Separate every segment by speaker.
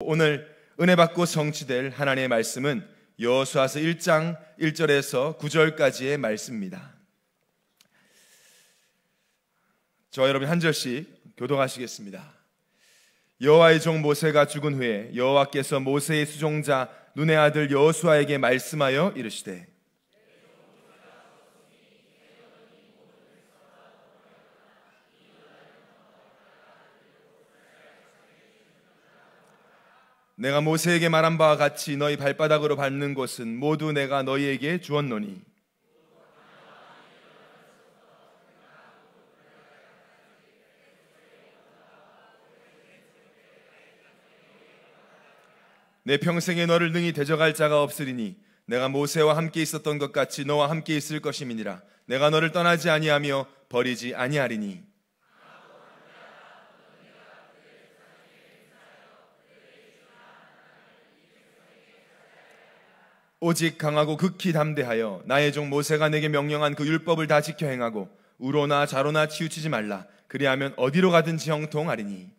Speaker 1: 오늘 은혜 받고 성취될 하나님의 말씀은 여호수아서 1장 1절에서 9절까지의 말씀입니다. 저 여러분 한 절씩 교동하시겠습니다. 여호와의 종 모세가 죽은 후에 여호와께서 모세의 수종자 눈의 아들 여호수아에게 말씀하여 이르시되 내가 모세에게 말한 바와 같이 너희 발바닥으로 밟는 곳은 모두 내가 너희에게 주었노니 내 평생에 너를 능히 대적할 자가 없으리니 내가 모세와 함께 있었던 것 같이 너와 함께 있을 것임이니라 내가 너를 떠나지 아니하며 버리지 아니하리니 오직 강하고 극히 담대하여 나의 종 모세가 내게 명령한 그 율법을 다 지켜 행하고 우로나 자로나 치우치지 말라 그리하면 어디로 가든지 형통하리니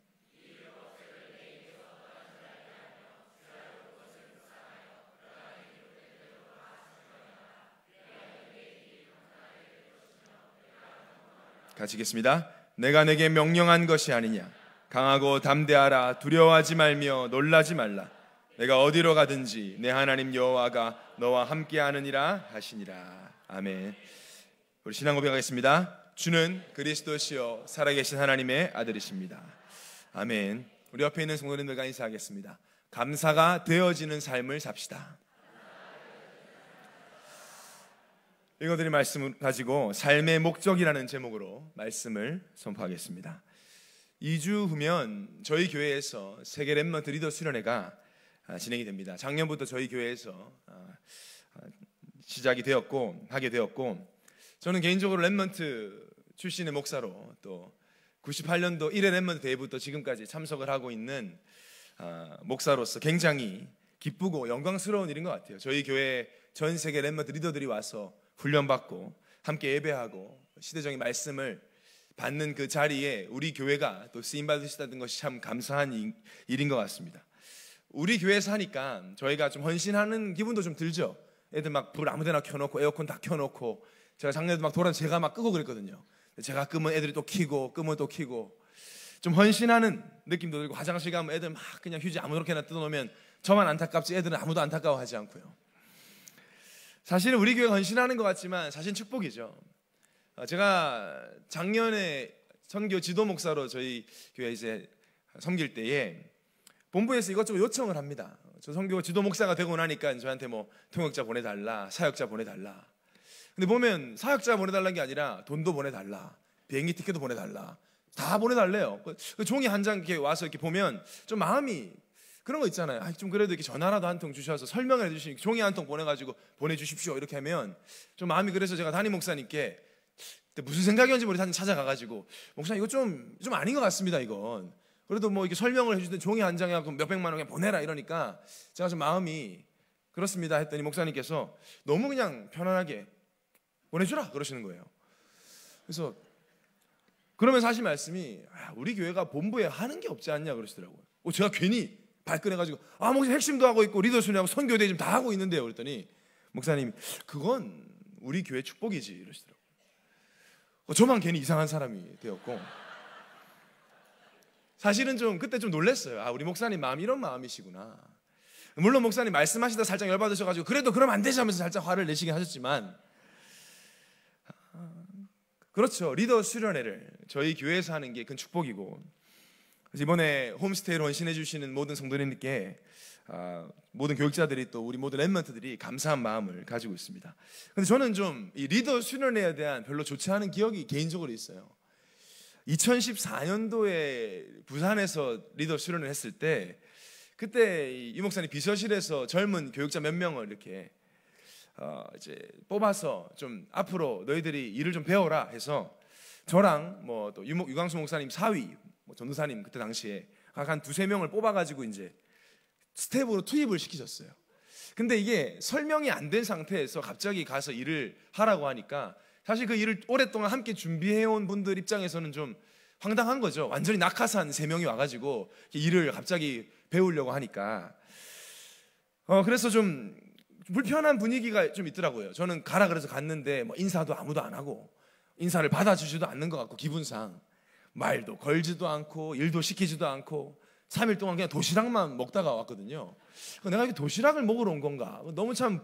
Speaker 1: 가지겠습니다. 내가 내게 명령한 것이 아니냐. 강하고 담대하라. 두려워하지 말며 놀라지 말라. 내가 어디로 가든지 내 하나님 여호와가 너와 함께하느니라 하시니라. 아멘. 우리 신앙 고백하겠습니다. 주는 그리스도시요 살아계신 하나님의 아들이십니다. 아멘. 우리 옆에 있는 성도님들과 인사하겠습니다. 감사가 되어지는 삶을 삽시다. 이것들이 말씀을 가지고 삶의 목적이라는 제목으로 말씀을 선포하겠습니다. 2주 후면 저희 교회에서 세계 랩먼트 리더 수련회가 아, 진행이 됩니다. 작년부터 저희 교회에서 아, 아, 시작이 되었고 하게 되었고 저는 개인적으로 랩먼트 출신의 목사로 또 98년도 1회 랩먼트 대회부터 지금까지 참석을 하고 있는 목사로서 굉장히 기쁘고 영광스러운 일인 것 같아요. 저희 교회 전 세계 랩먼트 리더들이 와서 훈련받고 함께 예배하고 시대적인 말씀을 받는 그 자리에 우리 교회가 또 쓰임 받으시다는 것이 참 감사한 일인 것 같습니다. 우리 교회에서 하니까 저희가 좀 헌신하는 기분도 좀 들죠. 애들 막 불 아무데나 켜놓고 에어컨 다 켜놓고 제가 작년에도 막 돌아 제가 막 끄고 그랬거든요. 제가 끄면 애들이 또 키고 끄면 또 키고 좀 헌신하는 느낌도 들고 화장실 가면 애들 막 그냥 휴지 아무렇게나 뜯어놓으면 저만 안타깝지 애들은 아무도 안타까워하지 않고요. 사실은 우리 교회 헌신하는 것 같지만 사실 축복이죠. 어, 제가 작년에 선교 지도 목사로 저희 교회 이제 섬길 때에 본부에서 이것저것 요청을 합니다. 저 성교 지도 목사가 되고 나니까 저한테 뭐 통역자 보내달라, 사역자 보내달라. 근데 보면 사역자 보내달라는 게 아니라 돈도 보내달라, 비행기 티켓도 보내달라, 다 보내달래요. 그, 그 종이 한 장 이렇게 와서 이렇게 보면 좀 마음이 그런 거 있잖아요. 아, 좀 그래도 이렇게 전화라도 한 통 주셔서 설명을 해주시니 까 종이 한 통 보내가지고 보내주십시오 이렇게 하면 좀 마음이 그래서 제가 담임 목사님께 무슨 생각이었는지 모르겠는데 찾아가가지고 목사님 이거 좀 좀 아닌 것 같습니다 이건 그래도 뭐 이렇게 설명을 해주는데 종이 한 장에 몇백만 원 보내라 이러니까 제가 좀 마음이 그렇습니다 했더니 목사님께서 너무 그냥 편안하게 보내주라 그러시는 거예요. 그래서 그러면 사실 말씀이 아, 우리 교회가 본부에 하는 게 없지 않냐 그러시더라고요. 제가 괜히 발끈해가지고 아 목사 님 핵심도 하고 있고 리더 십회하고 선교대 지금 다 하고 있는데요. 그랬더니 목사님이 그건 우리 교회 축복이지 이러시더라고요. 어, 저만 괜히 이상한 사람이 되었고. 사실은 좀 그때 좀 놀랐어요. 아, 우리 목사님 마음 이런 마음이시구나. 물론 목사님 말씀하시다 살짝 열받으셔가지고 그래도 그럼 안 되지 하면서 살짝 화를 내시긴 하셨지만 아, 그렇죠. 리더 수련회를 저희 교회에서 하는 게 큰 축복이고 이번에 홈스테이를 헌신해 주시는 모든 성도님께 아, 모든 교육자들이 또 우리 모든 랩먼트들이 감사한 마음을 가지고 있습니다. 근데 저는 좀 이 리더 수련회에 대한 별로 좋지 않은 기억이 개인적으로 있어요. 2014년도에 부산에서 리더 수련을 했을 때 그때 이 목사님 비서실에서 젊은 교육자 몇 명을 이렇게 어 이제 뽑아서 좀 앞으로 너희들이 일을 좀 배워라 해서 저랑 뭐 또 유광수 목사님 사위 뭐 전도사님 그때 당시에 각한 두세 명을 뽑아가지고 이제 스텝으로 투입을 시키셨어요. 근데 이게 설명이 안 된 상태에서 갑자기 가서 일을 하라고 하니까 사실 그 일을 오랫동안 함께 준비해온 분들 입장에서는 좀 황당한 거죠. 완전히 낙하산 세 명이 와가지고 일을 갑자기 배우려고 하니까. 어, 그래서 좀 불편한 분위기가 좀 있더라고요. 저는 가라 그래서 갔는데 뭐 인사도 아무도 안 하고 인사를 받아주지도 않는 것 같고 기분상 말도 걸지도 않고 일도 시키지도 않고 3일 동안 그냥 도시락만 먹다가 왔거든요. 그러니까 내가 여기 도시락을 먹으러 온 건가? 너무 참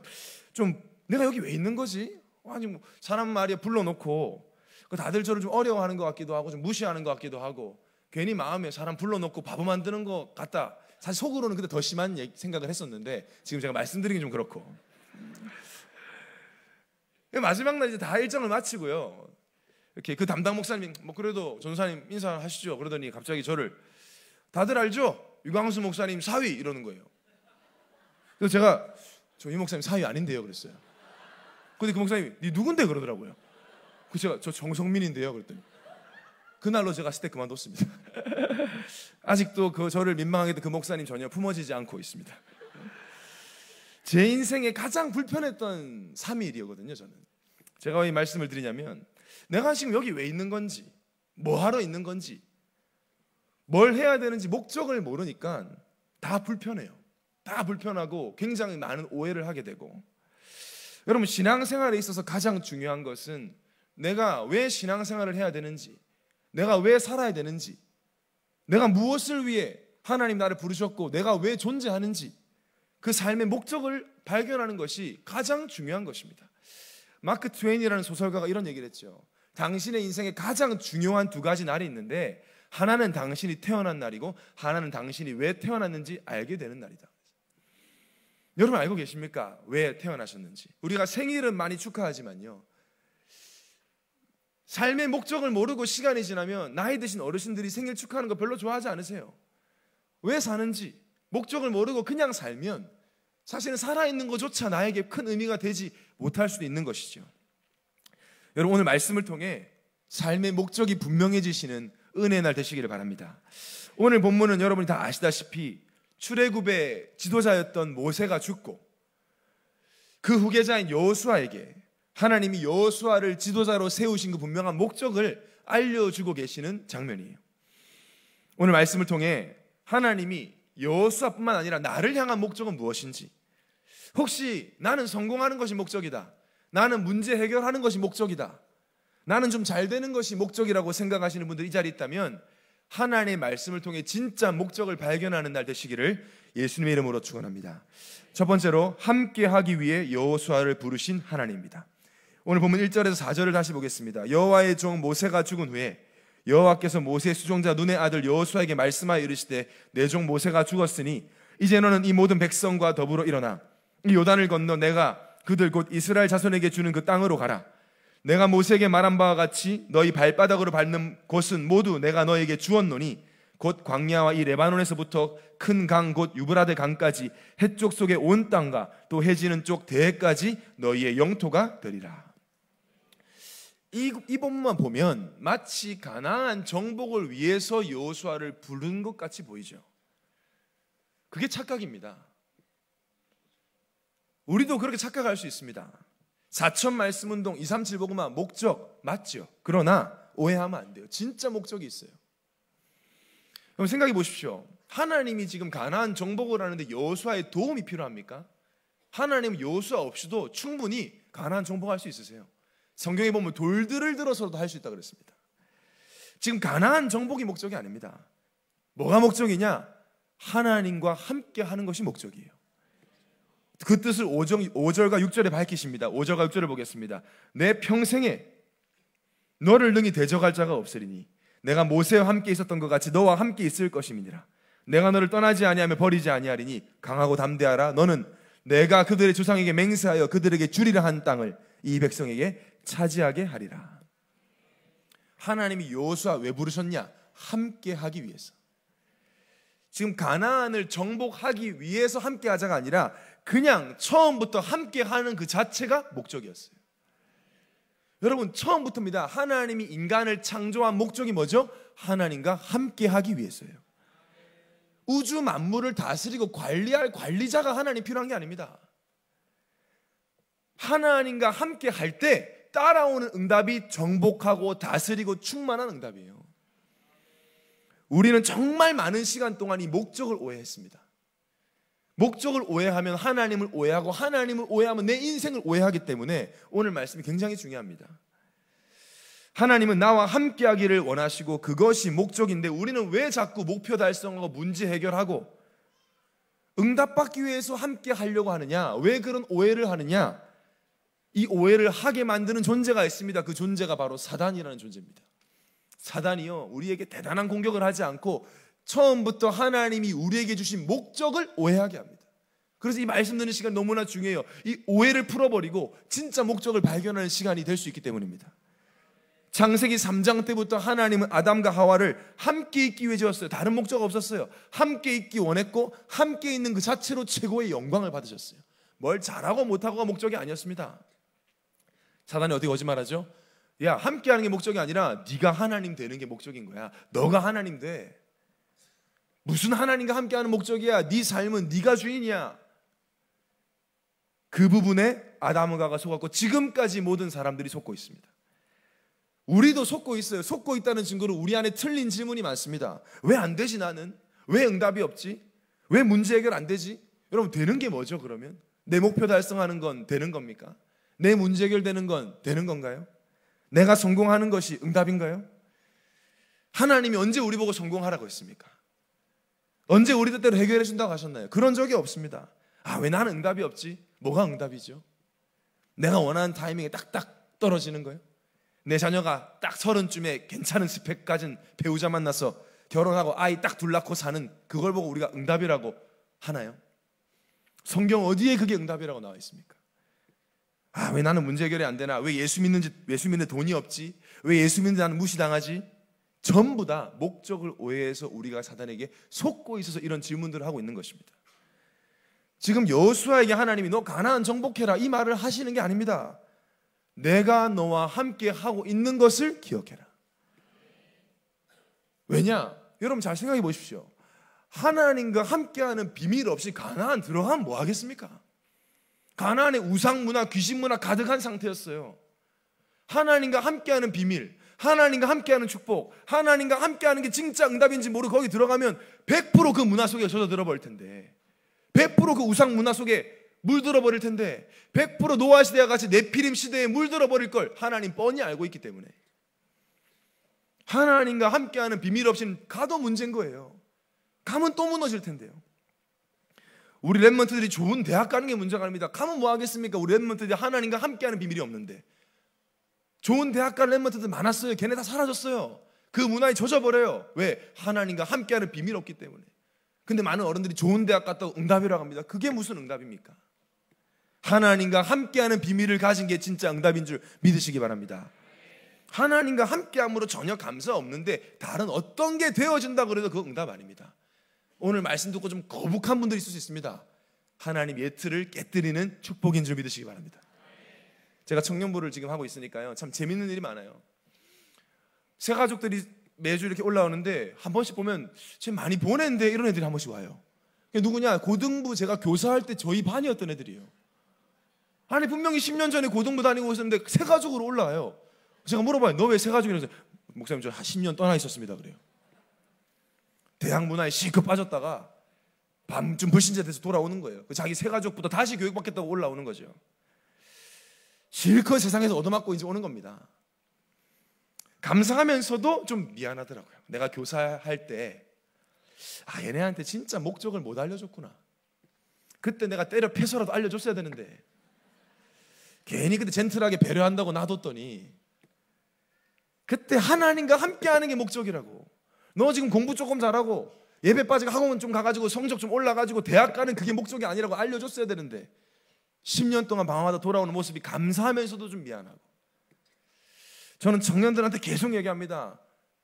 Speaker 1: 좀 내가 여기 왜 있는 거지? 아니 뭐 사람 말이야 불러놓고 그 다들 저를 좀 어려워하는 것 같기도 하고 좀 무시하는 것 같기도 하고 괜히 마음에 사람 불러놓고 바보 만드는 것 같다. 사실 속으로는 그때 더 심한 생각을 했었는데 지금 제가 말씀드리기 좀 그렇고 예, 마지막 날 이제 다 일정을 마치고요. 이렇게 그 담당 목사님 뭐 그래도 전사님 인사하시죠. 그러더니 갑자기 저를 다들 알죠? 유광수 목사님 사위 이러는 거예요. 그래서 제가 저 이 목사님 사위 아닌데요 그랬어요. 근데 그 목사님이 네 누군데 그러더라고요. 그 제가 저 정성민인데요. 그랬더니 그날로 제가 시대 그만뒀습니다. 아직도 그 저를 민망하게 그 목사님 전혀 품어지지 않고 있습니다. 제 인생에 가장 불편했던 3일이었거든요, 저는. 제가 왜이 말씀을 드리냐면 내가 지금 여기 왜 있는 건지, 뭐 하러 있는 건지, 뭘 해야 되는지 목적을 모르니까 다 불편해요. 다 불편하고 굉장히 많은 오해를 하게 되고 여러분 신앙생활에 있어서 가장 중요한 것은 내가 왜 신앙생활을 해야 되는지, 내가 왜 살아야 되는지, 내가 무엇을 위해 하나님 나를 부르셨고 내가 왜 존재하는지 그 삶의 목적을 발견하는 것이 가장 중요한 것입니다. 마크 트웨인이라는 소설가가 이런 얘기를 했죠. 당신의 인생에 가장 중요한 두 가지 날이 있는데 하나는 당신이 태어난 날이고 하나는 당신이 왜 태어났는지 알게 되는 날이다. 여러분 알고 계십니까? 왜 태어나셨는지. 우리가 생일은 많이 축하하지만요. 삶의 목적을 모르고 시간이 지나면 나이 드신 어르신들이 생일 축하하는 거 별로 좋아하지 않으세요. 왜 사는지 목적을 모르고 그냥 살면 사실은 살아있는 것조차 나에게 큰 의미가 되지 못할 수도 있는 것이죠. 여러분 오늘 말씀을 통해 삶의 목적이 분명해지시는 은혜의 날 되시기를 바랍니다. 오늘 본문은 여러분이 다 아시다시피 출애굽의 지도자였던 모세가 죽고 그 후계자인 여호수아에게 하나님이 여호수아를 지도자로 세우신 그 분명한 목적을 알려주고 계시는 장면이에요. 오늘 말씀을 통해 하나님이 여호수아뿐만 아니라 나를 향한 목적은 무엇인지 혹시 나는 성공하는 것이 목적이다. 나는 문제 해결하는 것이 목적이다. 나는 좀 잘 되는 것이 목적이라고 생각하시는 분들이 이 자리에 있다면 하나님의 말씀을 통해 진짜 목적을 발견하는 날 되시기를 예수님의 이름으로 축원합니다. 첫 번째로 함께 하기 위해 여호수아를 부르신 하나님입니다. 오늘 보면 1절에서 4절을 다시 보겠습니다. 여호와의 종 모세가 죽은 후에 여호와께서 모세 수종자 눈의 아들 여호수아에게 말씀하여 이르시되 내 종 모세가 죽었으니 이제 너는 이 모든 백성과 더불어 일어나 이 요단을 건너 내가 그들 곧 이스라엘 자손에게 주는 그 땅으로 가라. 내가 모세에게 말한 바와 같이 너희 발바닥으로 밟는 곳은 모두 내가 너에게 주었노니 곧 광야와 이 레바논에서부터 큰 강 곧 유브라데 강까지 해쪽 속의 온 땅과 또 해지는 쪽 대해까지 너희의 영토가 되리라. 이, 이 본만 보면 마치 가나안 정복을 위해서 여호수아를 부른 것 같이 보이죠. 그게 착각입니다. 우리도 그렇게 착각할 수 있습니다. 4천 말씀 운동 237 복음화 목적 맞죠. 그러나 오해하면 안 돼요. 진짜 목적이 있어요. 그럼 생각해 보십시오. 하나님이 지금 가나안 정복을 하는데 여호수아의 도움이 필요합니까? 하나님 여호수아 없이도 충분히 가나안 정복할 수 있으세요. 성경에 보면 돌들을 들어서도 할 수 있다 그랬습니다. 지금 가나안 정복이 목적이 아닙니다. 뭐가 목적이냐? 하나님과 함께 하는 것이 목적이에요. 그 뜻을 5정, 5절과 6절에 밝히십니다. 5절과 6절을 보겠습니다. 내 평생에 너를 능히 대적할 자가 없으리니 내가 모세와 함께 있었던 것 같이 너와 함께 있을 것임이니라. 내가 너를 떠나지 아니하며 버리지 아니하리니 강하고 담대하라. 너는 내가 그들의 조상에게 맹세하여 그들에게 주리라 한 땅을 이 백성에게 차지하게 하리라. 하나님이 여호수아 왜 부르셨냐? 함께 하기 위해서. 지금 가나안을 정복하기 위해서 함께 하자가 아니라 그냥 처음부터 함께 하는 그 자체가 목적이었어요. 여러분, 처음부터입니다. 하나님이 인간을 창조한 목적이 뭐죠? 하나님과 함께 하기 위해서예요. 우주 만물을 다스리고 관리할 관리자가 하나님 필요한 게 아닙니다. 하나님과 함께 할 때 따라오는 응답이 정복하고 다스리고 충만한 응답이에요. 우리는 정말 많은 시간 동안 이 목적을 오해했습니다. 목적을 오해하면 하나님을 오해하고 하나님을 오해하면 내 인생을 오해하기 때문에 오늘 말씀이 굉장히 중요합니다. 하나님은 나와 함께 하기를 원하시고 그것이 목적인데 우리는 왜 자꾸 목표 달성하고 문제 해결하고 응답받기 위해서 함께 하려고 하느냐? 왜 그런 오해를 하느냐? 이 오해를 하게 만드는 존재가 있습니다. 그 존재가 바로 사단이라는 존재입니다. 사단이요, 우리에게 대단한 공격을 하지 않고 처음부터 하나님이 우리에게 주신 목적을 오해하게 합니다. 그래서 이 말씀 듣는 시간 너무나 중요해요. 이 오해를 풀어버리고 진짜 목적을 발견하는 시간이 될 수 있기 때문입니다. 장세기 3장 때부터 하나님은 아담과 하와를 함께 있기 위해 지었어요. 다른 목적 없었어요. 함께 있기 원했고 함께 있는 그 자체로 최고의 영광을 받으셨어요. 뭘 잘하고 못하고가 목적이 아니었습니다. 사단이 어디 거짓말하죠? 야 함께하는 게 목적이 아니라 네가 하나님 되는 게 목적인 거야. 너가 하나님 돼. 무슨 하나님과 함께하는 목적이야? 네 삶은 네가 주인이야. 그 부분에 아담과가 속았고 지금까지 모든 사람들이 속고 있습니다. 우리도 속고 있어요. 속고 있다는 증거로 우리 안에 틀린 질문이 많습니다. 왜 안 되지 나는? 왜 응답이 없지? 왜 문제 해결 안 되지? 여러분 되는 게 뭐죠 그러면? 내 목표 달성하는 건 되는 겁니까? 내 문제 해결되는 건 되는 건가요? 내가 성공하는 것이 응답인가요? 하나님이 언제 우리 보고 성공하라고 했습니까? 언제 우리 뜻대로 해결해 준다고 하셨나요? 그런 적이 없습니다. 아, 왜 나는 응답이 없지? 뭐가 응답이죠? 내가 원하는 타이밍에 딱딱 떨어지는 거예요. 내 자녀가 딱 서른쯤에 괜찮은 스펙 가진 배우자 만나서 결혼하고 아이 딱 둘 낳고 사는 그걸 보고 우리가 응답이라고 하나요? 성경 어디에 그게 응답이라고 나와 있습니까? 아, 왜 나는 문제 해결이 안 되나? 왜 예수 믿는지, 예수 믿는데 돈이 없지? 왜 예수 믿는데 나는 무시당하지? 전부 다 목적을 오해해서 우리가 사단에게 속고 있어서 이런 질문들을 하고 있는 것입니다. 지금 여수아에게 하나님이 너 가나안 정복해라 이 말을 하시는 게 아닙니다. 내가 너와 함께 하고 있는 것을 기억해라. 왜냐? 여러분 잘 생각해 보십시오. 하나님과 함께하는 비밀 없이 가나안 들어가면 뭐 하겠습니까? 가나안의 우상 문화, 귀신 문화 가득한 상태였어요. 하나님과 함께하는 비밀, 하나님과 함께하는 축복, 하나님과 함께하는 게 진짜 응답인지 모르고 거기 들어가면 100%그 문화 속에 젖어 들어버릴 텐데, 100%그 우상 문화 속에 물들어 버릴 텐데, 100% 노아 시대와 같이 내피림 시대에 물들어 버릴 걸 하나님 뻔히 알고 있기 때문에 하나님과 함께하는 비밀 없이는 가도 문제인 거예요. 가면 또 무너질 텐데요. 우리 랩먼트들이 좋은 대학 가는 게 문제가 아닙니다. 가면 뭐 하겠습니까? 우리 랩먼트들이 하나님과 함께하는 비밀이 없는데. 좋은 대학 간 랩몬트들 많았어요. 걔네 다 사라졌어요. 그 문화에 젖어버려요. 왜? 하나님과 함께하는 비밀 없기 때문에. 근데 많은 어른들이 좋은 대학 갔다고 응답이라고 합니다. 그게 무슨 응답입니까? 하나님과 함께하는 비밀을 가진 게 진짜 응답인 줄 믿으시기 바랍니다. 하나님과 함께함으로 전혀 감사 없는데 다른 어떤 게 되어진다 그래도 그 응답 아닙니다. 오늘 말씀 듣고 좀 거북한 분들 있을 수 있습니다. 하나님 예트를 깨뜨리는 축복인 줄 믿으시기 바랍니다. 제가 청년부를 지금 하고 있으니까요. 참 재밌는 일이 많아요. 새 가족들이 매주 이렇게 올라오는데 한 번씩 보면 지금 많이 보냈는데 이런 애들이 한 번씩 와요. 누구냐? 고등부 제가 교사할 때 저희 반이었던 애들이에요. 아니 분명히 10년 전에 고등부 다니고 있었는데 새 가족으로 올라와요. 제가 물어봐요. 너 왜 새 가족이라서 목사님 저 10년 떠나 있었습니다. 그래요. 대학 문화에 실컷 빠졌다가 밤쯤 불신자 돼서 돌아오는 거예요. 그 자기 새 가족보다 다시 교육받겠다고 올라오는 거죠. 실컷 세상에서 얻어맞고 이제 오는 겁니다. 감사하면서도 좀 미안하더라고요. 내가 교사할 때, 아, 얘네한테 진짜 목적을 못 알려줬구나. 그때 내가 때려 패서라도 알려줬어야 되는데, 괜히 그때 젠틀하게 배려한다고 놔뒀더니, 그때 하나님과 함께하는 게 목적이라고. 너 지금 공부 조금 잘하고, 예배 빠지고 학원 좀 가가지고 성적 좀 올라가지고 대학 가는 그게 목적이 아니라고 알려줬어야 되는데, 10년 동안 방황하다 돌아오는 모습이 감사하면서도 좀 미안하고. 저는 청년들한테 계속 얘기합니다.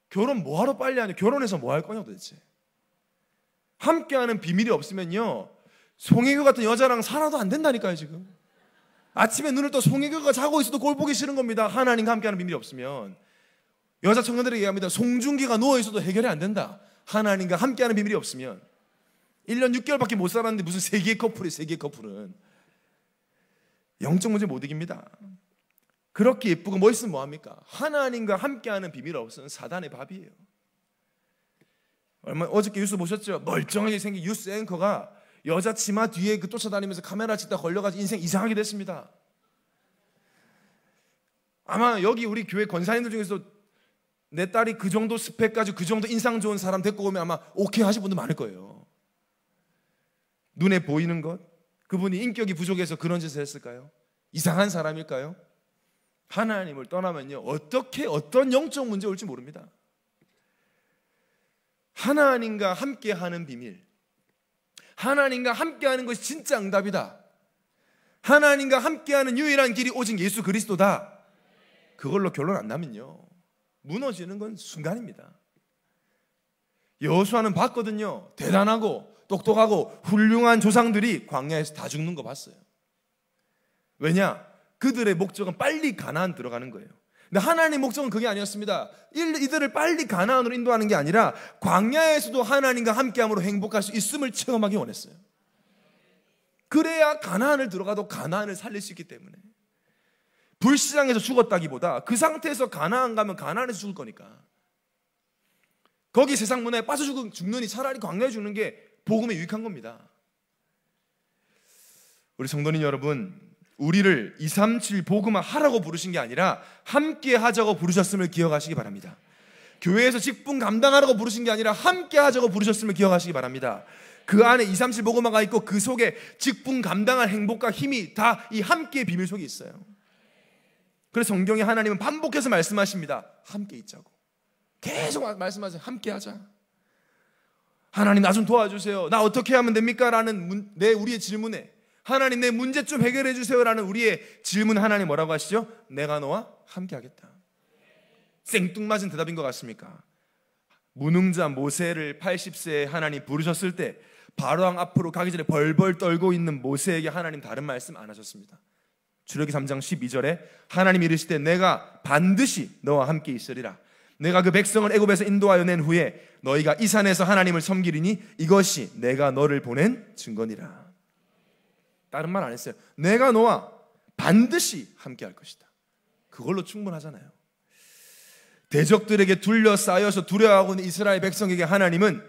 Speaker 1: 결혼 뭐하러 빨리 하냐? 결혼해서 뭐 할 거냐 도대체? 함께하는 비밀이 없으면요. 송혜교 같은 여자랑 살아도 안 된다니까요, 지금. 아침에 눈을 떠 송혜교가 자고 있어도 골 보기 싫은 겁니다. 하나님과 함께하는 비밀이 없으면. 여자 청년들이 얘기합니다. 송중기가 누워있어도 해결이 안 된다. 하나님과 함께하는 비밀이 없으면. 1년 6개월밖에 못 살았는데 무슨 세계 커플이 세계 커플은. 영적 문제 못 이깁니다. 그렇게 예쁘고 멋있으면 뭐합니까? 하나님과 함께하는 비밀 없으면 사단의 밥이에요. 얼마 어저께 뉴스 보셨죠? 멀쩡하게 생긴 뉴스 앵커가 여자 치마 뒤에 그 쫓아다니면서 카메라 찍다 걸려가지고 인생 이상하게 됐습니다. 아마 여기 우리 교회 권사님들 중에서 내 딸이 그 정도 스펙까지 그 정도 인상 좋은 사람 데리고 오면 아마 오케이 하실 분도 많을 거예요. 눈에 보이는 것, 그분이 인격이 부족해서 그런 짓을 했을까요? 이상한 사람일까요? 하나님을 떠나면요. 어떻게 어떤 영적 문제 올지 모릅니다. 하나님과 함께 하는 비밀. 하나님과 함께 하는 것이 진짜 응답이다. 하나님과 함께 하는 유일한 길이 오직 예수 그리스도다. 그걸로 결론 안 나면요. 무너지는 건 순간입니다. 여호수아는 봤거든요. 대단하고 똑똑하고 훌륭한 조상들이 광야에서 다 죽는 거 봤어요. 왜냐? 그들의 목적은 빨리 가나안 들어가는 거예요. 근데 하나님의 목적은 그게 아니었습니다. 이들을 빨리 가나안으로 인도하는 게 아니라 광야에서도 하나님과 함께함으로 행복할 수 있음을 체험하기 원했어요. 그래야 가나안을 들어가도 가나안을 살릴 수 있기 때문에 불시장에서 죽었다기보다 그 상태에서 가나안 가면 가나안에서 죽을 거니까 거기 세상 문화에 빠져 죽는, 죽느니 차라리 광야에 죽는 게 복음에 유익한 겁니다. 우리 성도님 여러분, 우리를 237 복음을 하라고 부르신 게 아니라 함께 하자고 부르셨음을 기억하시기 바랍니다. 교회에서 직분 감당하라고 부르신 게 아니라 함께 하자고 부르셨음을 기억하시기 바랍니다. 그 안에 237 복음화가 있고 그 속에 직분 감당할 행복과 힘이 다 이함께 비밀 속에 있어요. 그래서 성경에 하나님은 반복해서 말씀하십니다. 함께 있자고. 계속 말씀하세요. 함께 하자. 하나님 나 좀 도와주세요. 나 어떻게 하면 됩니까? 라는 내 우리의 질문에 하나님 내 문제 좀 해결해 주세요라는 우리의 질문 하나님 뭐라고 하시죠? 내가 너와 함께하겠다. 생뚱맞은 대답인 것 같습니까? 무능자 모세를 80세에 하나님 부르셨을 때 바로왕 앞으로 가기 전에 벌벌 떨고 있는 모세에게 하나님 다른 말씀 안 하셨습니다. 주력기 3장 12절에 하나님 이르시되 내가 반드시 너와 함께 있으리라. 내가 그 백성을 애굽에서 인도하여 낸 후에 너희가 이 산에서 하나님을 섬기리니 이것이 내가 너를 보낸 증거니라. 다른 말 안 했어요. 내가 너와 반드시 함께 할 것이다. 그걸로 충분하잖아요. 대적들에게 둘러싸여서 두려워하고 있는 이스라엘 백성에게 하나님은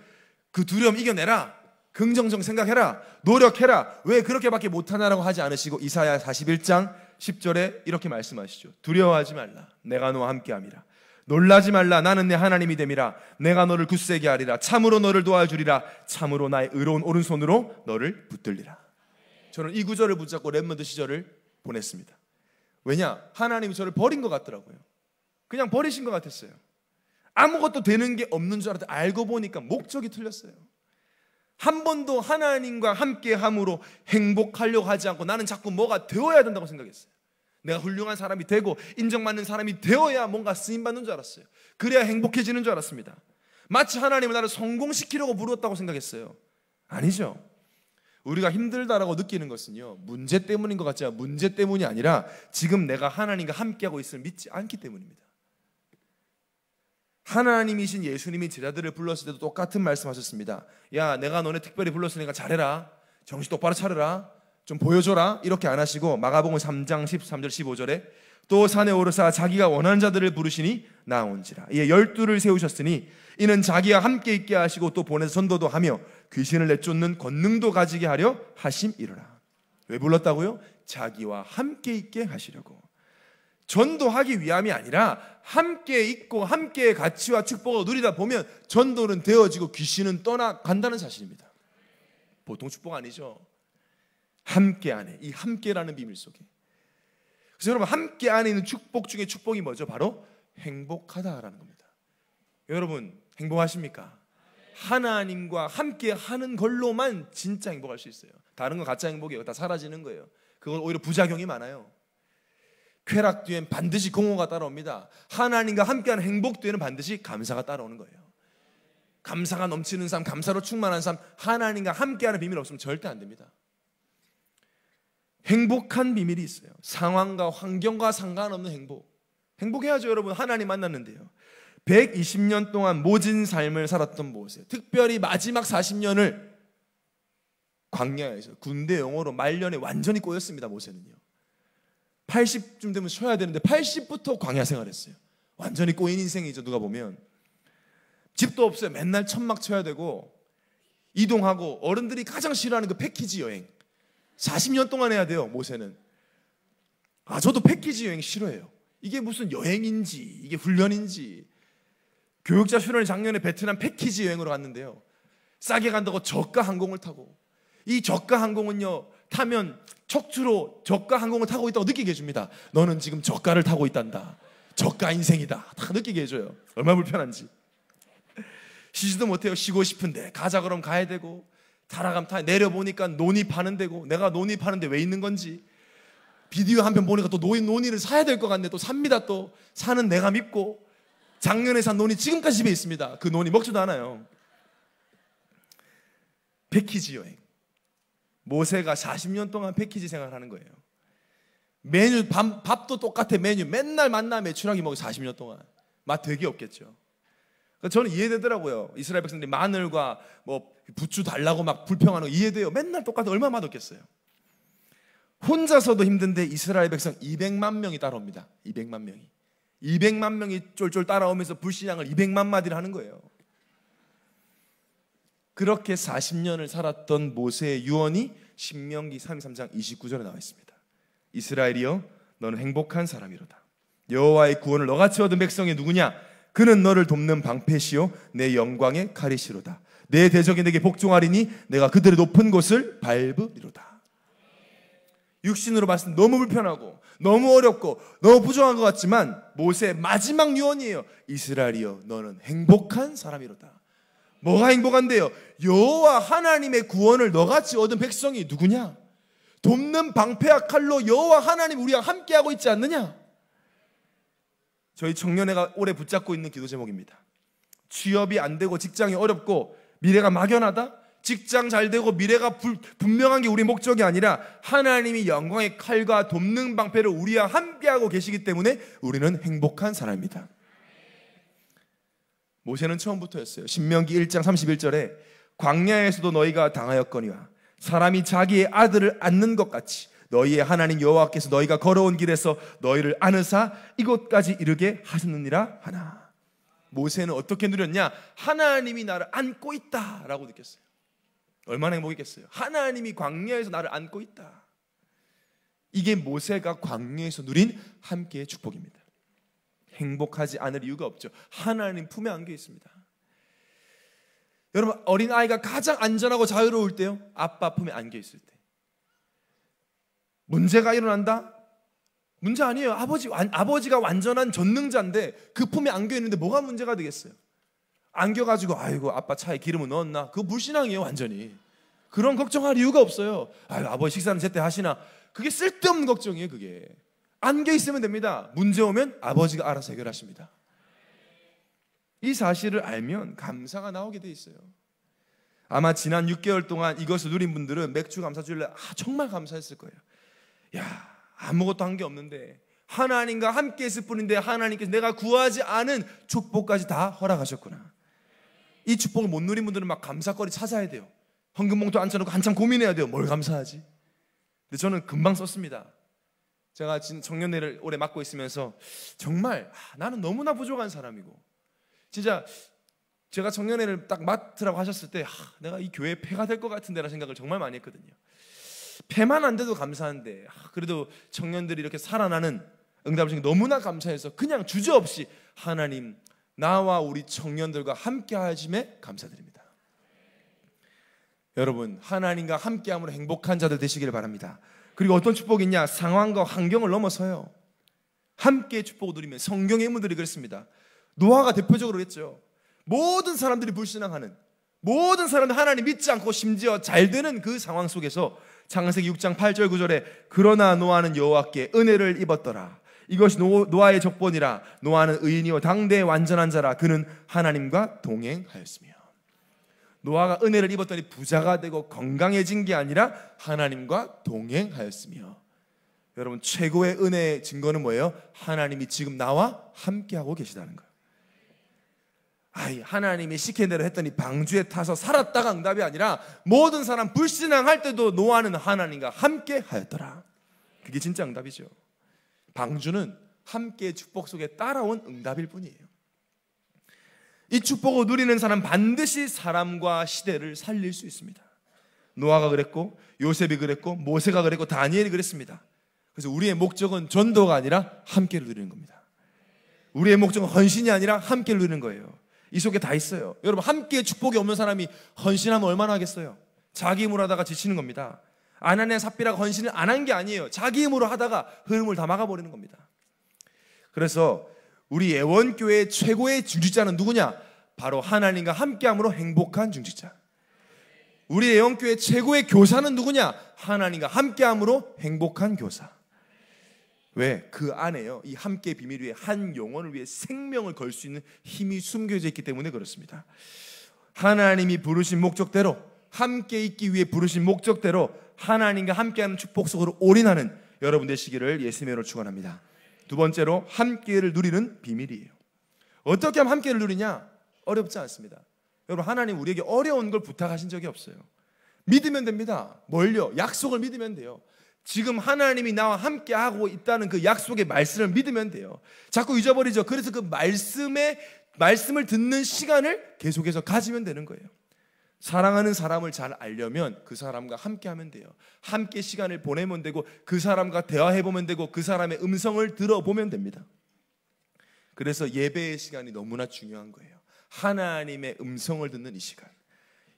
Speaker 1: 그 두려움 이겨내라. 긍정적 생각해라. 노력해라. 왜 그렇게밖에 못하나라고 하지 않으시고 이사야 41장 10절에 이렇게 말씀하시죠. 두려워하지 말라. 내가 너와 함께 함이라. 놀라지 말라 나는 내 하나님이 됨이라 내가 너를 굳세게 하리라 참으로 너를 도와주리라 참으로 나의 의로운 오른손으로 너를 붙들리라 저는 이 구절을 붙잡고 랩몬드 시절을 보냈습니다 왜냐 하나님이 저를 버린 것 같더라고요 그냥 버리신 것 같았어요 아무것도 되는 게 없는 줄 알았는데 알고 보니까 목적이 틀렸어요 한 번도 하나님과 함께 함으로 행복하려고 하지 않고 나는 자꾸 뭐가 되어야 된다고 생각했어요 내가 훌륭한 사람이 되고 인정받는 사람이 되어야 뭔가 쓰임받는 줄 알았어요. 그래야 행복해지는 줄 알았습니다. 마치 하나님은 나를 성공시키려고 부르었다고 생각했어요. 아니죠. 우리가 힘들다라고 느끼는 것은요, 문제 때문인 것 같지만 문제 때문이 아니라 지금 내가 하나님과 함께하고 있음을 믿지 않기 때문입니다. 하나님이신 예수님이 제자들을 불렀을 때도 똑같은 말씀하셨습니다. 야, 내가 너네 특별히 불렀으니까 잘해라. 정신 똑바로 차려라. 좀 보여줘라 이렇게 안 하시고 마가복음 3장 13절 15절에 또 산에 오르사 자기가 원하는 자들을 부르시니 나온지라 이에 열두를 세우셨으니 이는 자기와 함께 있게 하시고 또 보내서 선도도 하며 귀신을 내쫓는 권능도 가지게 하려 하심이로라 왜 불렀다고요? 자기와 함께 있게 하시려고 전도하기 위함이 아니라 함께 있고 함께 가치와 축복을 누리다 보면 전도는 되어지고 귀신은 떠나간다는 사실입니다 보통 축복 아니죠 함께 안에 이 함께라는 비밀 속에 그래서 여러분 함께 안에 있는 축복 중에 축복이 뭐죠? 바로 행복하다라는 겁니다. 여러분 행복하십니까? 하나님과 함께 하는 걸로만 진짜 행복할 수 있어요. 다른 건 가짜 행복이에요. 다 사라지는 거예요. 그건 오히려 부작용이 많아요. 쾌락 뒤엔 반드시 공허가 따라옵니다. 하나님과 함께하는 행복 뒤에는 반드시 감사가 따라오는 거예요. 감사가 넘치는 삶, 감사로 충만한 삶, 하나님과 함께하는 비밀 없으면 절대 안 됩니다. 행복한 비밀이 있어요. 상황과 환경과 상관없는 행복. 행복해야죠, 여러분. 하나님 만났는데요. 120년 동안 모진 삶을 살았던 모세 특별히 마지막 40년을 광야에서 군대 영어로 말년에 완전히 꼬였습니다, 모세는요. 80쯤 되면 쉬어야 되는데 80부터 광야 생활했어요. 완전히 꼬인 인생이죠, 누가 보면. 집도 없어요. 맨날 천막 쳐야 되고 이동하고 어른들이 가장 싫어하는 그 패키지 여행. 40년 동안 해야 돼요, 모세는. 아, 저도 패키지 여행 싫어해요. 이게 무슨 여행인지, 이게 훈련인지. 교육자 수련을 작년에 베트남 패키지 여행으로 갔는데요. 싸게 간다고 저가 항공을 타고. 이 저가 항공은요, 타면 척추로 저가 항공을 타고 있다고 느끼게 해줍니다. 너는 지금 저가를 타고 있단다. 저가 인생이다. 다 느끼게 해줘요. 얼마나 불편한지. 쉬지도 못해요. 쉬고 싶은데. 가자 그럼 가야 되고. 달아감 타 내려보니까 논이 파는 데고 내가 논이 파는데 왜 있는 건지 비디오 한편 보니까 또노 논의를 사야 될 것 같네. 또 삽니다. 또 사는 내가 믿고 작년에 산 논이 지금까지 집에 있습니다. 그 논이 먹지도 않아요. 패키지 여행. 모세가 40년 동안 패키지 생활하는 을 거예요. 메뉴 밥, 밥도 똑같아 메뉴 맨날 만나 매출하기 먹어 40년 동안 맛 되게 없겠죠. 그러니까 저는 이해되더라고요. 이스라엘 백성들이 마늘과 뭐 부추 달라고 막 불평하는 거 이해돼요. 맨날 똑같은 얼마 맛없겠어요. 혼자서도 힘든데 이스라엘 백성 200만 명이 따라옵니다. 200만 명이. 200만 명이 쫄쫄 따라오면서 불신앙을 200만 마디를 하는 거예요. 그렇게 40년을 살았던 모세의 유언이 신명기 33장 29절에 나와 있습니다. 이스라엘이여 너는 행복한 사람이로다. 여호와의 구원을 너같이 얻은 백성이 누구냐? 그는 너를 돕는 방패시요 내 영광의 칼이시로다. 내 대적이 내게 복종하리니 내가 그들의 높은 곳을 밟으리로다. 육신으로 봤을 때 너무 불편하고 너무 어렵고 너무 부족한 것 같지만 모세의 마지막 유언이에요. 이스라엘이여 너는 행복한 사람이로다. 뭐가 행복한데요? 여호와 하나님의 구원을 너같이 얻은 백성이 누구냐? 돕는 방패와 칼로 여호와 하나님 우리와 함께하고 있지 않느냐? 저희 청년회가 오래 붙잡고 있는 기도 제목입니다. 취업이 안 되고 직장이 어렵고 미래가 막연하다? 직장 잘 되고 미래가 불, 분명한 게 우리 목적이 아니라 하나님이 영광의 칼과 돕는 방패를 우리와 함께하고 계시기 때문에 우리는 행복한 사람이다. 모세는 처음부터였어요. 신명기 1장 31절에 광야에서도 너희가 당하였거니와 사람이 자기의 아들을 안는 것 같이 너희의 하나님 여호와께서 너희가 걸어온 길에서 너희를 안으사 이곳까지 이르게 하셨느니라 하나. 모세는 어떻게 누렸냐? 하나님이 나를 안고 있다라고 느꼈어요. 얼마나 행복했겠어요. 하나님이 광야에서 나를 안고 있다. 이게 모세가 광야에서 누린 함께의 축복입니다. 행복하지 않을 이유가 없죠. 하나님 품에 안겨 있습니다. 여러분 어린 아이가 가장 안전하고 자유로울 때요. 아빠 품에 안겨 있을 때. 문제가 일어난다? 문제 아니에요. 아버지, 아버지가 완전한 전능자인데 그 품에 안겨 있는데 뭐가 문제가 되겠어요? 안겨가지고, 아이고, 아빠 차에 기름을 넣었나? 그거 불신앙이에요, 완전히. 그런 걱정할 이유가 없어요. 아유, 아버지 식사는 제때 하시나? 그게 쓸데없는 걱정이에요, 그게. 안겨 있으면 됩니다. 문제 오면 아버지가 알아서 해결하십니다. 이 사실을 알면 감사가 나오게 돼 있어요. 아마 지난 6개월 동안 이것을 누린 분들은 맥주 감사주일날 아, 정말 감사했을 거예요. 야, 아무것도 한 게 없는데 하나님과 함께 있을 뿐인데 하나님께서 내가 구하지 않은 축복까지 다 허락하셨구나. 이 축복을 못 누린 분들은 막 감사거리 찾아야 돼요. 헌금봉투 앉혀놓고 한참 고민해야 돼요. 뭘 감사하지? 근데 저는 금방 썼습니다. 제가 청년회를 오래 맡고 있으면서 정말 아, 나는 너무나 부족한 사람이고 진짜 제가 청년회를 딱 맡으라고 하셨을 때 아, 내가 이 교회 폐가 될 것 같은데라는 생각을 정말 많이 했거든요. 배만 안 돼도 감사한데 아, 그래도 청년들이 이렇게 살아나는 응답을 주신 너무나 감사해서 그냥 주저없이 하나님 나와 우리 청년들과 함께 하심에 감사드립니다. 여러분 하나님과 함께함으로 행복한 자들 되시기를 바랍니다. 그리고 어떤 축복이 있냐? 상황과 환경을 넘어서요. 함께 축복을 누리면 성경의 문들이 그랬습니다. 노아가 대표적으로 그랬죠. 모든 사람들이 불신앙하는 모든 사람들 하나님 믿지 않고 심지어 잘 되는 그 상황 속에서 창세기 6장 8절 9절에 그러나 노아는 여호와께 은혜를 입었더라. 이것이 노, 아의 적본이라 노아는 의인이요 당대의 완전한 자라 그는 하나님과 동행하였으며 노아가 은혜를 입었더니 부자가 되고 건강해진 게 아니라 하나님과 동행하였으며 여러분 최고의 은혜의 증거는 뭐예요? 하나님이 지금 나와 함께하고 계시다는 거예요. 아이 하나님이 시킨 대로 했더니 방주에 타서 살았다가 응답이 아니라 모든 사람 불신앙할 때도 노아는 하나님과 함께 하였더라. 그게 진짜 응답이죠. 방주는 함께 축복 속에 따라온 응답일 뿐이에요. 이 축복을 누리는 사람 반드시 사람과 시대를 살릴 수 있습니다. 노아가 그랬고 요셉이 그랬고 모세가 그랬고 다니엘이 그랬습니다. 그래서 우리의 목적은 전도가 아니라 함께 누리는 겁니다. 우리의 목적은 헌신이 아니라 함께 누리는 거예요. 이 속에 다 있어요. 여러분 함께 축복이 없는 사람이 헌신하면 얼마나 하겠어요? 자기 힘으로 하다가 지치는 겁니다. 아나네아 삽비라가 헌신을 안 한 게 아니에요. 자기 힘으로 하다가 흐름을 다 막아버리는 겁니다. 그래서 우리 예원교회 최고의 중직자는 누구냐? 바로 하나님과 함께함으로 행복한 중직자. 우리 예원교회 최고의 교사는 누구냐? 하나님과 함께함으로 행복한 교사. 왜? 그 안에요. 이 함께 비밀 위에 한 영혼을 위해 생명을 걸 수 있는 힘이 숨겨져 있기 때문에 그렇습니다. 하나님이 부르신 목적대로 함께 있기 위해 부르신 목적대로 하나님과 함께하는 축복 속으로 올인하는 여러분 되시기를 예수님으로 축원합니다. 두 번째로 함께를 누리는 비밀이에요. 어떻게 하면 함께를 누리냐? 어렵지 않습니다. 여러분 하나님 우리에게 어려운 걸 부탁하신 적이 없어요. 믿으면 됩니다. 뭘요? 약속을 믿으면 돼요. 지금 하나님이 나와 함께 하고 있다는 그 약속의 말씀을 믿으면 돼요. 자꾸 잊어버리죠. 그래서 그 말씀의 말씀을 듣는 시간을 계속해서 가지면 되는 거예요. 사랑하는 사람을 잘 알려면 그 사람과 함께 하면 돼요. 함께 시간을 보내면 되고 그 사람과 대화해 보면 되고 그 사람의 음성을 들어보면 됩니다. 그래서 예배의 시간이 너무나 중요한 거예요. 하나님의 음성을 듣는 이 시간.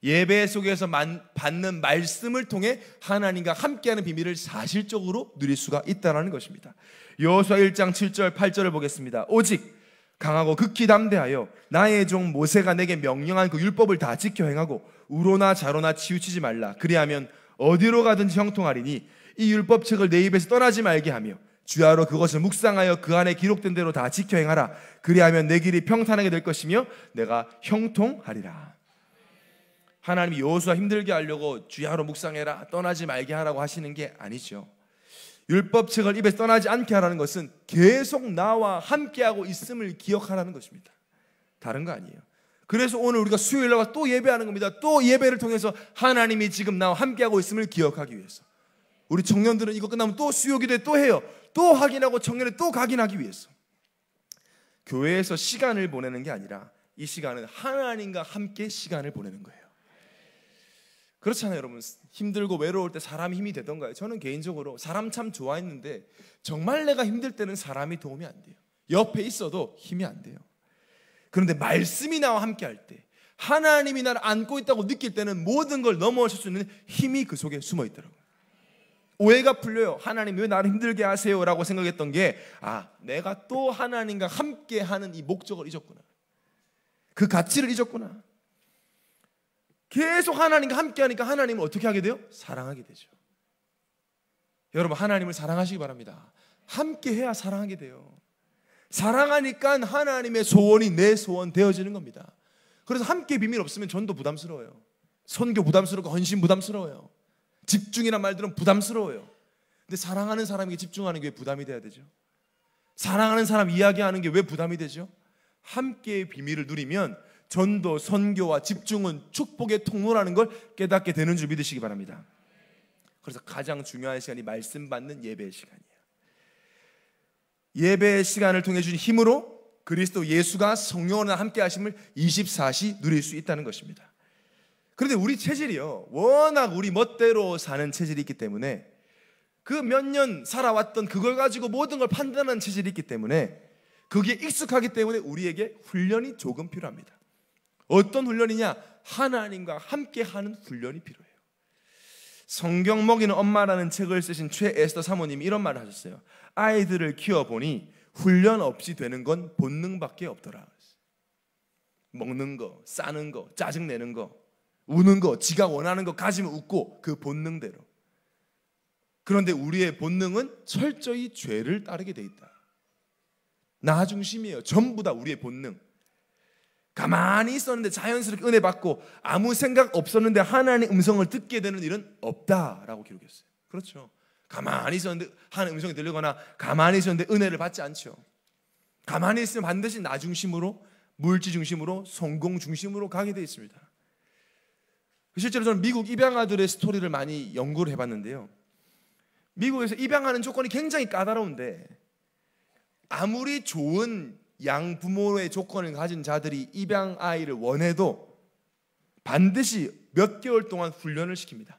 Speaker 1: 예배 속에서 받는 말씀을 통해 하나님과 함께하는 비밀을 사실적으로 누릴 수가 있다는 것입니다. 여호수아 1장 7절 8절을 보겠습니다. 오직 강하고 극히 담대하여 나의 종 모세가 내게 명령한 그 율법을 다 지켜 행하고 우로나 자로나 치우치지 말라. 그리하면 어디로 가든지 형통하리니 이 율법책을 내 입에서 떠나지 말게 하며 주야로 그것을 묵상하여 그 안에 기록된 대로 다 지켜 행하라. 그리하면 내 길이 평탄하게 될 것이며 내가 형통하리라. 하나님이 여호수아 힘들게 하려고 주야로 묵상해라 떠나지 말게 하라고 하시는 게 아니죠. 율법책을 입에 떠나지 않게 하라는 것은 계속 나와 함께하고 있음을 기억하라는 것입니다. 다른 거 아니에요. 그래서 오늘 우리가 수요일 날또 예배하는 겁니다. 또 예배를 통해서 하나님이 지금 나와 함께하고 있음을 기억하기 위해서. 우리 청년들은 이거 끝나면 또 수요 기도에 또 해요. 또 확인하고 청년에 또 각인하기 위해서. 교회에서 시간을 보내는 게 아니라 이 시간은 하나님과 함께 시간을 보내는 거예요. 그렇잖아요, 여러분. 힘들고 외로울 때 사람 힘이 되던가요? 저는 개인적으로 사람 참 좋아했는데 정말 내가 힘들 때는 사람이 도움이 안 돼요. 옆에 있어도 힘이 안 돼요. 그런데 말씀이 나와 함께 할 때, 하나님이 나를 안고 있다고 느낄 때는 모든 걸넘어오실수 있는 힘이 그 속에 숨어 있더라고요. 오해가 풀려요. 하나님 왜 나를 힘들게 하세요? 라고 생각했던 게, 아, 내가 또 하나님과 함께 하는 이 목적을 잊었구나. 그 가치를 잊었구나. 계속 하나님과 함께하니까 하나님을 어떻게 하게 돼요? 사랑하게 되죠. 여러분 하나님을 사랑하시기 바랍니다. 함께해야 사랑하게 돼요. 사랑하니까 하나님의 소원이 내 소원 되어지는 겁니다. 그래서 함께 비밀 없으면 전도 부담스러워요. 선교 부담스럽고 헌신 부담스러워요. 집중이란 말들은 부담스러워요. 근데 사랑하는 사람에게 집중하는 게 왜 부담이 돼야 되죠? 사랑하는 사람 이야기하는 게 왜 부담이 되죠? 함께의 비밀을 누리면 전도, 선교와 집중은 축복의 통로라는 걸 깨닫게 되는 줄 믿으시기 바랍니다. 그래서 가장 중요한 시간이 말씀 받는 예배의 시간이에요. 예배의 시간을 통해 주신 힘으로 그리스도 예수가 성령으로 함께 하심을 24시 누릴 수 있다는 것입니다. 그런데 우리 체질이요. 워낙 우리 멋대로 사는 체질이 있기 때문에 그 몇 년 살아왔던 그걸 가지고 모든 걸 판단하는 체질이 있기 때문에 그게 익숙하기 때문에 우리에게 훈련이 조금 필요합니다. 어떤 훈련이냐? 하나님과 함께 하는 훈련이 필요해요. 성경 먹이는 엄마라는 책을 쓰신 최에스더 사모님이 이런 말을 하셨어요. 아이들을 키워보니 훈련 없이 되는 건 본능밖에 없더라. 먹는 거, 싸는 거, 짜증내는 거, 우는 거, 지가 원하는 거 가지면 웃고 그 본능대로. 그런데 우리의 본능은 철저히 죄를 따르게 돼 있다. 나 중심이에요. 전부 다 우리의 본능. 가만히 있었는데 자연스럽게 은혜 받고 아무 생각 없었는데 하나님의 음성을 듣게 되는 일은 없다라고 기록했어요. 그렇죠. 가만히 있었는데 하나님 음성이 들리거나 가만히 있었는데 은혜를 받지 않죠. 가만히 있으면 반드시 나 중심으로 물질 중심으로 성공 중심으로 가게 되어 있습니다. 그 실제로 저는 미국 입양아들의 스토리를 많이 연구를 해봤는데요. 미국에서 입양하는 조건이 굉장히 까다로운데 아무리 좋은 양 부모의 조건을 가진 자들이 입양 아이를 원해도 반드시 몇 개월 동안 훈련을 시킵니다.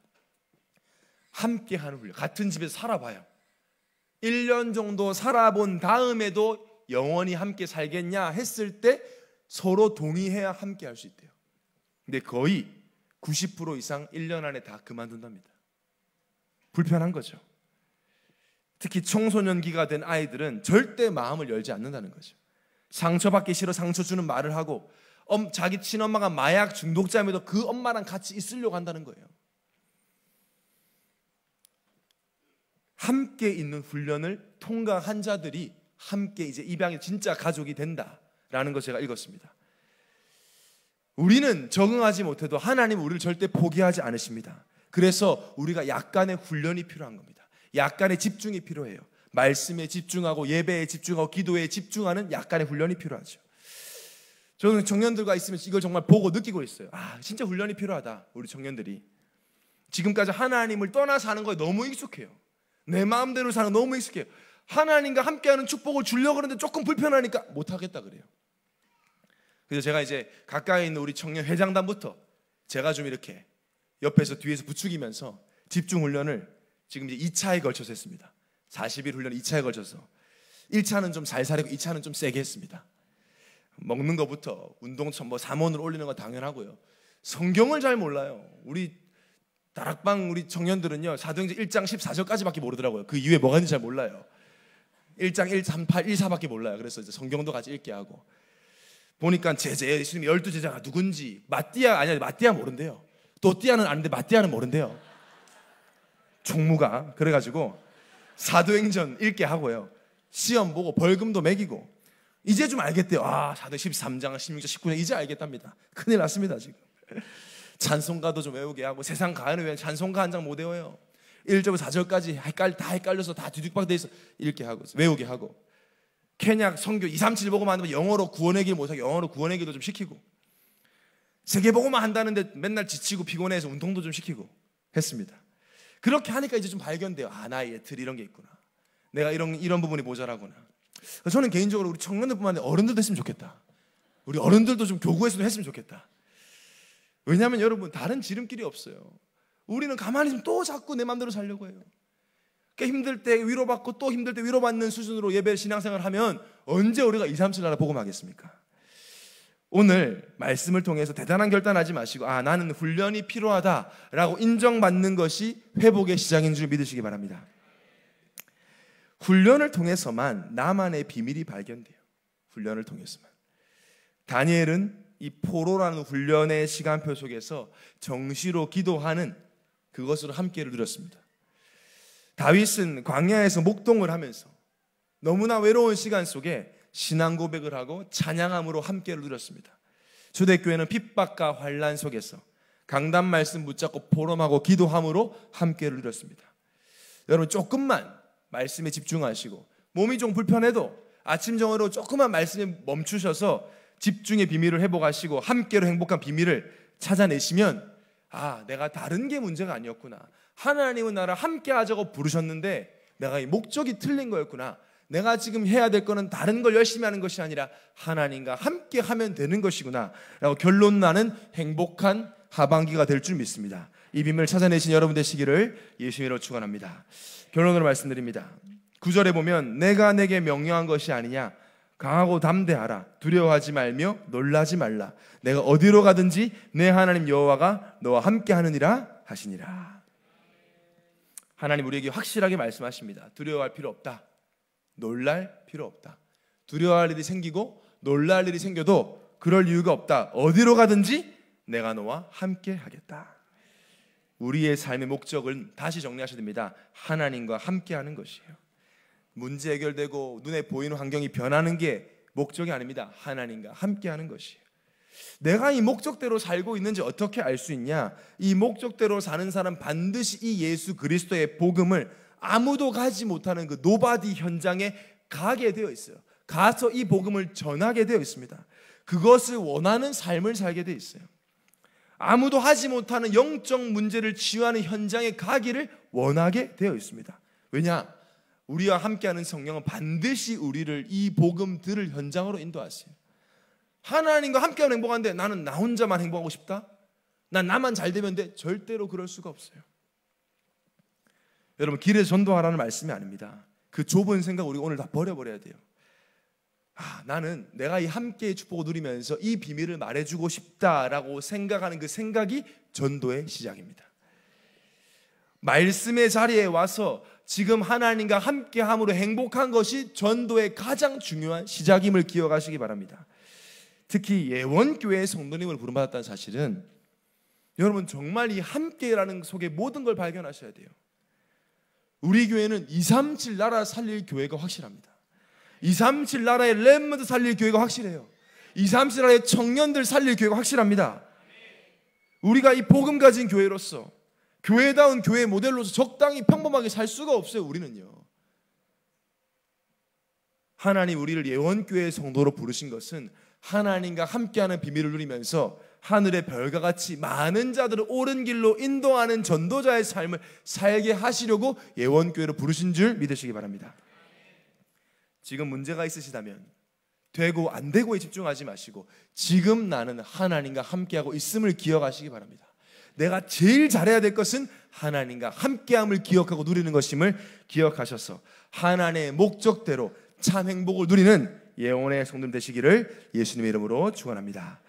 Speaker 1: 함께 하는 훈련. 같은 집에 살아봐요. 1년 정도 살아본 다음에도 영원히 함께 살겠냐 했을 때 서로 동의해야 함께 할 수 있대요. 근데 거의 90% 이상 1년 안에 다 그만둔답니다. 불편한 거죠. 특히 청소년기가 된 아이들은 절대 마음을 열지 않는다는 거죠. 상처받기 싫어 상처 주는 말을 하고 엄, 자기 친엄마가 마약 중독자임에도 그 엄마랑 같이 있으려고 한다는 거예요. 함께 있는 훈련을 통과한 자들이 함께 이제 입양의 진짜 가족이 된다라는 것을 제가 읽었습니다. 우리는 적응하지 못해도 하나님 우리를 절대 포기하지 않으십니다. 그래서 우리가 약간의 훈련이 필요한 겁니다. 약간의 집중이 필요해요. 말씀에 집중하고 예배에 집중하고 기도에 집중하는 약간의 훈련이 필요하죠. 저는 청년들과 있으면 이걸 정말 보고 느끼고 있어요. 아, 진짜 훈련이 필요하다. 우리 청년들이. 지금까지 하나님을 떠나 사는 거에 너무 익숙해요. 내 마음대로 사는 거 너무 익숙해요. 하나님과 함께하는 축복을 주려고 하는데 조금 불편하니까 못하겠다 그래요. 그래서 제가 이제 가까이 있는 우리 청년 회장단부터 제가 좀 이렇게 옆에서 뒤에서 부추기면서 집중 훈련을 지금 이제 2차에 걸쳐서 했습니다. 40일 훈련 2차에 걸쳐서 1차는 좀잘살리고 2차는 좀 세게 했습니다. 먹는 것부터 운동 뭐3원을 올리는 건 당연하고요. 성경을 잘 몰라요. 우리 다락방 우리 청년들은요. 사도행전 1장 14절까지밖에 모르더라고요. 그 이후에 뭐가 있는지 잘 몰라요. 1장 138 14밖에 몰라요. 그래서 이제 성경도 같이 읽게 하고 보니까 제제 예수님 열두 제자가 누군지 마띠아 아니야 마띠아 모른대요. 또띠아는 아는데 마띠아는 모른대요. 종무가 그래가지고 사도행전 읽게 하고요. 시험 보고 벌금도 매기고 이제 좀 알겠대요. 아, 사도 행전 13장, 16장, 19장 이제 알겠답니다. 큰일 났습니다, 지금. 찬송가도 좀 외우게 하고 세상 가는 왜 찬송가 한 장 못 외워요. 1절부터 4절까지 헷갈, 다 헷갈려서 다 뒤죽박돼 있어 읽게 하고 외우게 하고 케냐 성교 2, 3, 7 보고만 하면 영어로 구원의 길 못하게 영어로 구원의 길도 좀 시키고 세계 보고만 한다는데 맨날 지치고 피곤해서 운동도 좀 시키고 했습니다. 그렇게 하니까 이제 좀 발견돼요. 아, 나의 예틀 이런 게 있구나. 내가 이런 이런 부분이 모자라구나. 저는 개인적으로 우리 청년들뿐만 아니라 어른들도 했으면 좋겠다. 우리 어른들도 좀 교구에서 좀 했으면 좋겠다. 왜냐하면 여러분 다른 지름길이 없어요. 우리는 가만히 좀 또 자꾸 내 마음대로 살려고 해요. 꽤 그러니까 힘들 때 위로받고 또 힘들 때 위로받는 수준으로 예배 신앙생활 하면 언제 우리가 2, 3, 7 나라 복음하겠습니까? 오늘 말씀을 통해서 대단한 결단하지 마시고 아 나는 훈련이 필요하다라고 인정받는 것이 회복의 시작인 줄 믿으시기 바랍니다. 훈련을 통해서만 나만의 비밀이 발견돼요. 훈련을 통해서만. 다니엘은 이 포로라는 훈련의 시간표 속에서 정시로 기도하는 그것으로 함께를 누렸습니다. 다윗은 광야에서 목동을 하면서 너무나 외로운 시간 속에 신앙 고백을 하고 찬양함으로 함께 누렸습니다. 초대교회는 핍박과 환란 속에서 강단 말씀 붙잡고 보름하고 기도함으로 함께 누렸습니다. 여러분 조금만 말씀에 집중하시고 몸이 좀 불편해도 아침 정으로 조금만 말씀에 멈추셔서 집중의 비밀을 회복하시고 함께로 행복한 비밀을 찾아내시면 아 내가 다른 게 문제가 아니었구나 하나님은 나를 함께 하자고 부르셨는데 내가 이 목적이 틀린 거였구나 내가 지금 해야 될 거는 다른 걸 열심히 하는 것이 아니라 하나님과 함께 하면 되는 것이구나. 라고 결론 나는 행복한 하반기가 될 줄 믿습니다. 이 빔을 찾아내신 여러분 되시기를 예수님으로 축원합니다. 결론으로 말씀드립니다. 구절에 보면 내가 내게 명령한 것이 아니냐 강하고 담대하라 두려워하지 말며 놀라지 말라 내가 어디로 가든지 내 하나님 여호와가 너와 함께 하느니라 하시니라. 하나님 우리에게 확실하게 말씀하십니다. 두려워할 필요 없다. 놀랄 필요 없다. 두려워할 일이 생기고 놀랄 일이 생겨도 그럴 이유가 없다. 어디로 가든지 내가 너와 함께 하겠다. 우리의 삶의 목적을 다시 정리하셔야 됩니다. 하나님과 함께 하는 것이에요. 문제 해결되고 눈에 보이는 환경이 변하는 게 목적이 아닙니다. 하나님과 함께 하는 것이에요. 내가 이 목적대로 살고 있는지 어떻게 알 수 있냐? 이 목적대로 사는 사람 반드시 이 예수 그리스도의 복음을 아무도 가지 못하는 그 노바디 현장에 가게 되어 있어요. 가서 이 복음을 전하게 되어 있습니다. 그것을 원하는 삶을 살게 되어 있어요. 아무도 하지 못하는 영적 문제를 치유하는 현장에 가기를 원하게 되어 있습니다. 왜냐? 우리와 함께하는 성령은 반드시 우리를 이 복음 들을 현장으로 인도하세요. 하나님과 함께하면 행복한데 나는 나 혼자만 행복하고 싶다? 난 나만 잘 되면 돼? 절대로 그럴 수가 없어요. 여러분 길에 전도하라는 말씀이 아닙니다. 그 좁은 생각 우리가 오늘 다 버려버려야 돼요. 아, 나는 내가 이 함께의 축복을 누리면서 이 비밀을 말해주고 싶다라고 생각하는 그 생각이 전도의 시작입니다. 말씀의 자리에 와서 지금 하나님과 함께함으로 행복한 것이 전도의 가장 중요한 시작임을 기억하시기 바랍니다. 특히 예원교회의 성도님을 부름받았다는 사실은 여러분 정말 이 함께라는 속에 모든 걸 발견하셔야 돼요. 우리 교회는 2, 3, 7 나라 살릴 교회가 확실합니다. 2, 3, 7 나라의 렘먼드 살릴 교회가 확실해요. 2, 3, 7 나라의 청년들 살릴 교회가 확실합니다. 우리가 이 복음 가진 교회로서 교회다운 교회 모델로서 적당히 평범하게 살 수가 없어요. 우리는요. 하나님 우리를 예원교회 성도로 부르신 것은 하나님과 함께하는 비밀을 누리면서 하늘의 별과 같이 많은 자들을 옳은 길로 인도하는 전도자의 삶을 살게 하시려고 예원교회로 부르신 줄 믿으시기 바랍니다. 지금 문제가 있으시다면 되고 안 되고에 집중하지 마시고 지금 나는 하나님과 함께하고 있음을 기억하시기 바랍니다. 내가 제일 잘해야 될 것은 하나님과 함께함을 기억하고 누리는 것임을 기억하셔서 하나님의 목적대로 참 행복을 누리는 예원의 성들 되시기를 예수님의 이름으로 축원합니다.